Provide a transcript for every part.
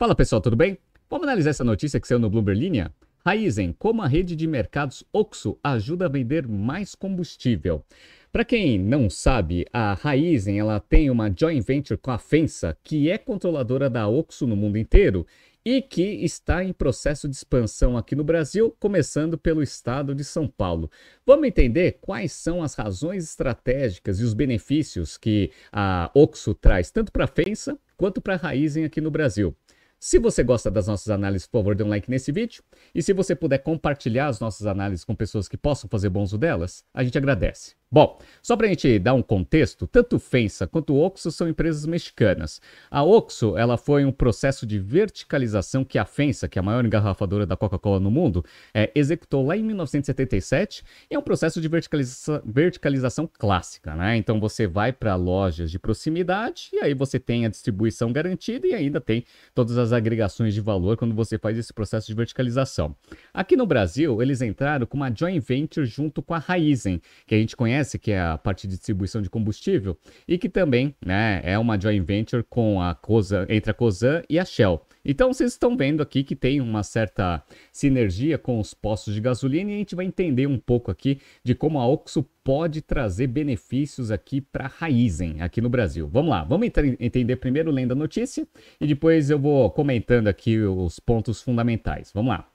Fala pessoal, tudo bem? Vamos analisar essa notícia que saiu no Bloomberg Linha? Raizen, como a rede de mercados OXO ajuda a vender mais combustível. Para quem não sabe, a Raizen ela tem uma joint venture com a Fensa, que é controladora da OXO no mundo inteiro e que está em processo de expansão aqui no Brasil, começando pelo estado de São Paulo. Vamos entender quais são as razões estratégicas e os benefícios que a Oxo traz tanto para a Fensa quanto para a Raizen aqui no Brasil. Se você gosta das nossas análises, por favor, dê um like nesse vídeo. E se você puder compartilhar as nossas análises com pessoas que possam fazer bom uso delas, a gente agradece. Bom, só para a gente dar um contexto, tanto Fensa quanto Oxo são empresas mexicanas. A Oxo ela foi um processo de verticalização que a Fensa, que é a maior engarrafadora da Coca-Cola no mundo, é, executou lá em 1977. E é um processo de verticaliza verticalização clássica, né? Então você vai para lojas de proximidade e aí você tem a distribuição garantida e ainda tem todas as agregações de valor quando você faz esse processo de verticalização. Aqui no Brasil, eles entraram com uma joint venture junto com a Raizen, que a gente conhece conhece, que é a parte de distribuição de combustível, e que também né, é uma joint venture com a COSAN, entre a COSAN e a Shell. Então vocês estão vendo aqui que tem uma certa sinergia com os postos de gasolina e a gente vai entender um pouco aqui de como a Oxo pode trazer benefícios aqui para a Raizen aqui no Brasil. Vamos lá, vamos entender primeiro lendo a notícia e depois eu vou comentando aqui os pontos fundamentais. Vamos lá.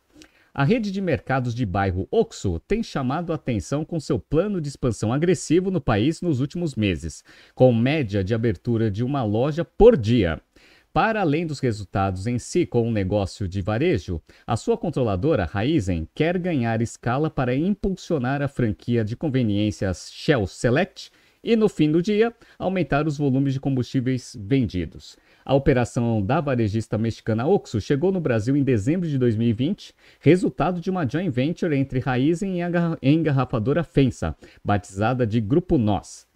A rede de mercados de bairro Oxo tem chamado a atenção com seu plano de expansão agressivo no país nos últimos meses, com média de abertura de uma loja por dia. Para além dos resultados em si com o um negócio de varejo, a sua controladora, Raizen, quer ganhar escala para impulsionar a franquia de conveniências Shell Select e, no fim do dia, aumentar os volumes de combustíveis vendidos. A operação da varejista mexicana Oxxo chegou no Brasil em dezembro de 2020, resultado de uma joint venture entre Raizen e a engarrafadora Fensa, batizada de Grupo Nós.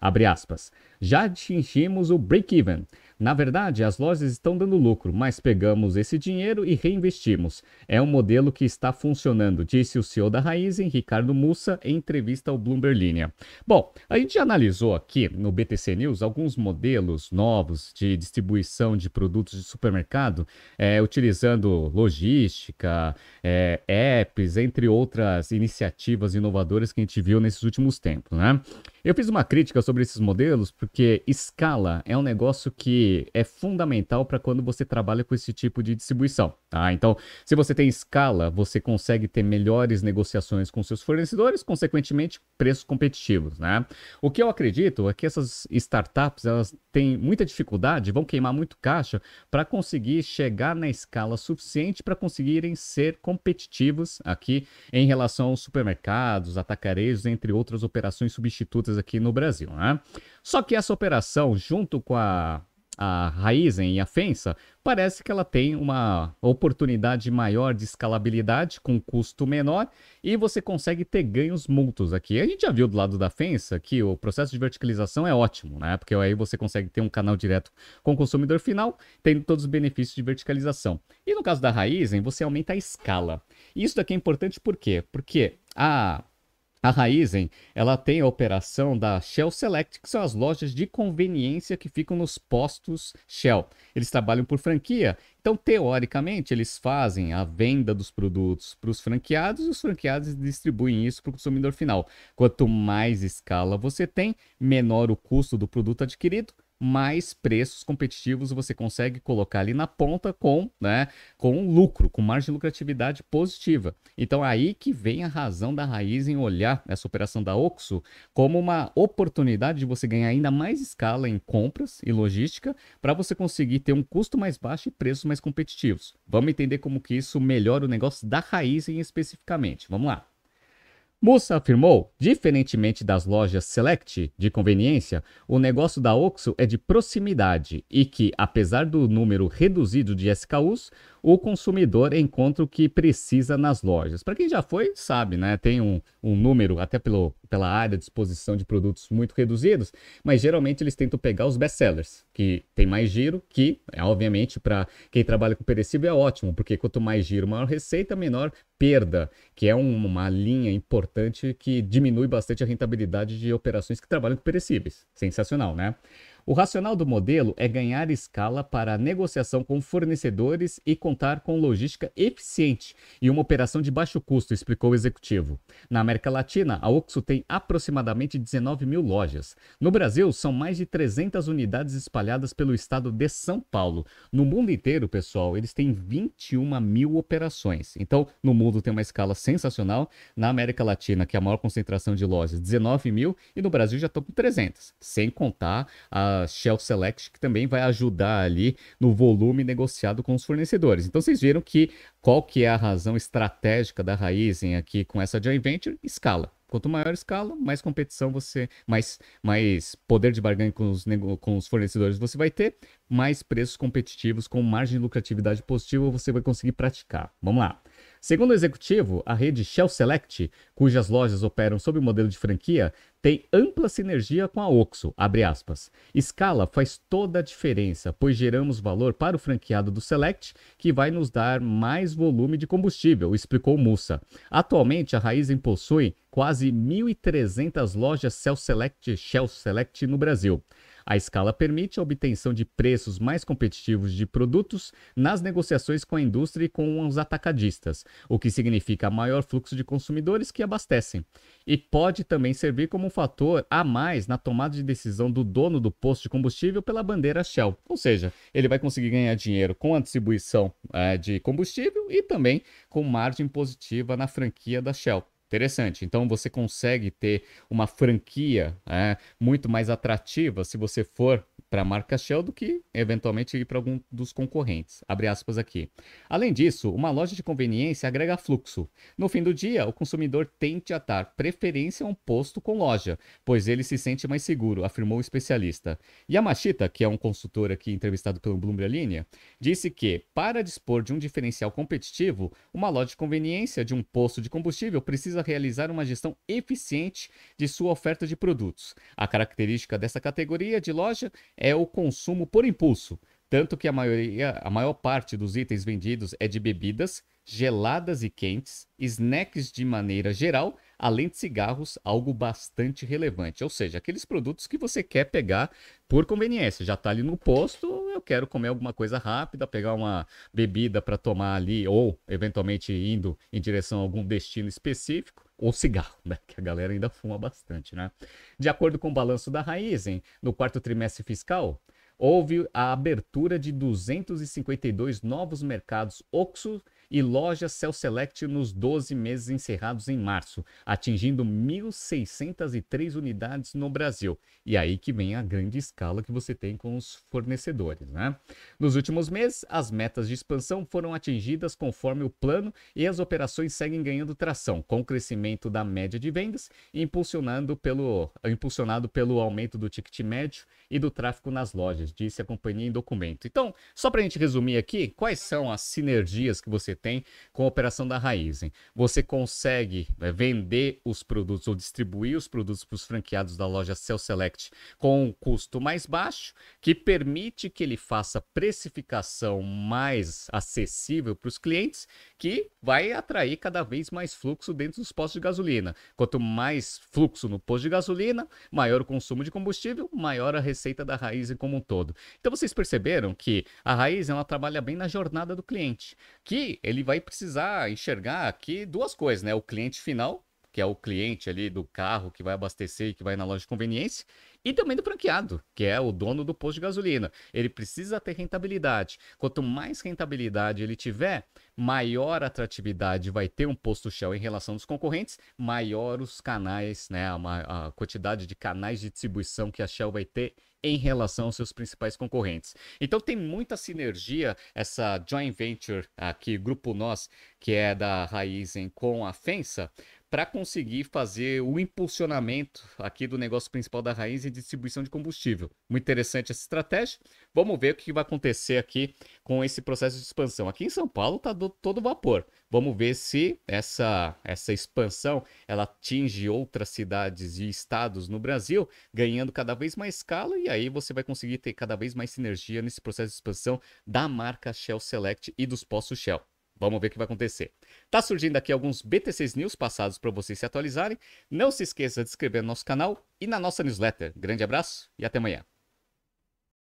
Já atingimos o break-even. Na verdade, as lojas estão dando lucro, mas pegamos esse dinheiro e reinvestimos. É um modelo que está funcionando, disse o CEO da Raizen, Ricardo Mussa, em entrevista ao Bloomberg Linha. Bom, a gente analisou aqui no BTC News alguns modelos novos de distribuição de produtos de supermercado, é, utilizando logística, é, apps, entre outras iniciativas inovadoras que a gente viu nesses últimos tempos, né? Eu fiz uma crítica sobre esses modelos porque escala é um negócio que é fundamental para quando você trabalha com esse tipo de distribuição, tá? Então, se você tem escala, você consegue ter melhores negociações com seus fornecedores, consequentemente, preços competitivos, né? O que eu acredito é que essas startups, elas têm muita dificuldade, vão queimar muito caixa para conseguir chegar na escala suficiente para conseguirem ser competitivos aqui em relação aos supermercados, atacarejos, entre outras operações substitutas aqui no Brasil, né? Só que essa operação, junto com a, a Raizen e a Fensa, parece que ela tem uma oportunidade maior de escalabilidade com custo menor e você consegue ter ganhos múltiplos aqui. A gente já viu do lado da Fensa que o processo de verticalização é ótimo, né? Porque aí você consegue ter um canal direto com o consumidor final, tendo todos os benefícios de verticalização. E no caso da Raizen, você aumenta a escala. E isso daqui é importante por quê? Porque a a Raizen, ela tem a operação da Shell Select, que são as lojas de conveniência que ficam nos postos Shell. Eles trabalham por franquia, então teoricamente eles fazem a venda dos produtos para os franqueados e os franqueados distribuem isso para o consumidor final. Quanto mais escala você tem, menor o custo do produto adquirido, mais preços competitivos você consegue colocar ali na ponta com, né, com lucro, com margem de lucratividade positiva. Então é aí que vem a razão da raiz em olhar essa operação da Oxo como uma oportunidade de você ganhar ainda mais escala em compras e logística para você conseguir ter um custo mais baixo e preços mais competitivos. Vamos entender como que isso melhora o negócio da raiz em especificamente. Vamos lá. Musa afirmou Diferentemente das lojas Select de conveniência, o negócio da OXO é de proximidade e que, apesar do número reduzido de SKUs, o consumidor encontra o que precisa nas lojas. Para quem já foi, sabe, né? Tem um, um número, até pelo, pela área de exposição de produtos muito reduzidos, mas geralmente eles tentam pegar os best-sellers, que tem mais giro, que, é, obviamente, para quem trabalha com perecível é ótimo, porque quanto mais giro, maior receita, menor perda, que é um, uma linha importante que diminui diminui bastante a rentabilidade de operações que trabalham com perecíveis. Sensacional, né? O racional do modelo é ganhar escala para a negociação com fornecedores e contar com logística eficiente e uma operação de baixo custo, explicou o executivo. Na América Latina, a Oxo tem aproximadamente 19 mil lojas. No Brasil, são mais de 300 unidades espalhadas pelo estado de São Paulo. No mundo inteiro, pessoal, eles têm 21 mil operações. Então, no mundo tem uma escala sensacional. Na América Latina, que é a maior concentração de lojas, 19 mil. E no Brasil já estão com 300, sem contar a Shell Select, que também vai ajudar ali no volume negociado com os fornecedores. Então vocês viram que qual que é a razão estratégica da Raizen aqui com essa joint venture? Escala. Quanto maior a escala, mais competição você, mais, mais poder de barganha com os, com os fornecedores você vai ter, mais preços competitivos com margem de lucratividade positiva você vai conseguir praticar. Vamos lá. Segundo o executivo, a rede Shell Select, cujas lojas operam sob o modelo de franquia, tem ampla sinergia com a Oxo, Escala faz toda a diferença, pois geramos valor para o franqueado do Select, que vai nos dar mais volume de combustível, explicou Mussa. Atualmente, a Raizen possui quase 1.300 lojas Shell Select, Shell Select no Brasil. A escala permite a obtenção de preços mais competitivos de produtos nas negociações com a indústria e com os atacadistas, o que significa maior fluxo de consumidores que abastecem. E pode também servir como um fator a mais na tomada de decisão do dono do posto de combustível pela bandeira Shell. Ou seja, ele vai conseguir ganhar dinheiro com a distribuição é, de combustível e também com margem positiva na franquia da Shell. Interessante. Então você consegue ter uma franquia é, muito mais atrativa se você for para a marca Shell do que eventualmente ir para algum dos concorrentes. Abre aspas aqui. Além disso, uma loja de conveniência agrega fluxo. No fim do dia, o consumidor tende a dar preferência a um posto com loja, pois ele se sente mais seguro, afirmou o especialista. Yamashita, que é um consultor aqui entrevistado pelo Bloomberg Linha, disse que, para dispor de um diferencial competitivo, uma loja de conveniência de um posto de combustível precisa realizar uma gestão eficiente de sua oferta de produtos. A característica dessa categoria de loja é o consumo por impulso, tanto que a, maioria, a maior parte dos itens vendidos é de bebidas, geladas e quentes, snacks de maneira geral, além de cigarros, algo bastante relevante. Ou seja, aqueles produtos que você quer pegar por conveniência. Já está ali no posto, eu quero comer alguma coisa rápida, pegar uma bebida para tomar ali, ou eventualmente indo em direção a algum destino específico ou cigarro, né? Que a galera ainda fuma bastante, né? De acordo com o balanço da Raizen, no quarto trimestre fiscal, houve a abertura de 252 novos mercados OXO e loja Cell Select nos 12 meses encerrados em março, atingindo 1.603 unidades no Brasil. E aí que vem a grande escala que você tem com os fornecedores. Né? Nos últimos meses, as metas de expansão foram atingidas conforme o plano e as operações seguem ganhando tração, com o crescimento da média de vendas, impulsionando pelo, impulsionado pelo aumento do ticket médio e do tráfego nas lojas, disse a companhia em documento. Então, só para a gente resumir aqui, quais são as sinergias que você tem com a operação da Raizen. Você consegue é, vender os produtos ou distribuir os produtos para os franqueados da loja Cell Select com um custo mais baixo, que permite que ele faça precificação mais acessível para os clientes, que vai atrair cada vez mais fluxo dentro dos postos de gasolina. Quanto mais fluxo no posto de gasolina, maior o consumo de combustível, maior a receita da Raizen como um todo. Então vocês perceberam que a Raizen ela trabalha bem na jornada do cliente, que ele vai precisar enxergar aqui duas coisas, né? O cliente final, que é o cliente ali do carro que vai abastecer e que vai na loja de conveniência, e também do franqueado, que é o dono do posto de gasolina. Ele precisa ter rentabilidade. Quanto mais rentabilidade ele tiver, maior atratividade vai ter um posto Shell em relação aos concorrentes, maior os canais, né, a, a quantidade de canais de distribuição que a Shell vai ter em relação aos seus principais concorrentes. Então tem muita sinergia essa joint venture aqui, Grupo Nós, que é da Raizen com a Fensa, para conseguir fazer o impulsionamento aqui do negócio principal da raiz e distribuição de combustível. Muito interessante essa estratégia. Vamos ver o que vai acontecer aqui com esse processo de expansão. Aqui em São Paulo está todo vapor. Vamos ver se essa, essa expansão ela atinge outras cidades e estados no Brasil, ganhando cada vez mais escala e aí você vai conseguir ter cada vez mais sinergia nesse processo de expansão da marca Shell Select e dos postos Shell. Vamos ver o que vai acontecer. Tá surgindo aqui alguns BTCs News passados para vocês se atualizarem. Não se esqueça de se inscrever no nosso canal e na nossa newsletter. Grande abraço e até amanhã.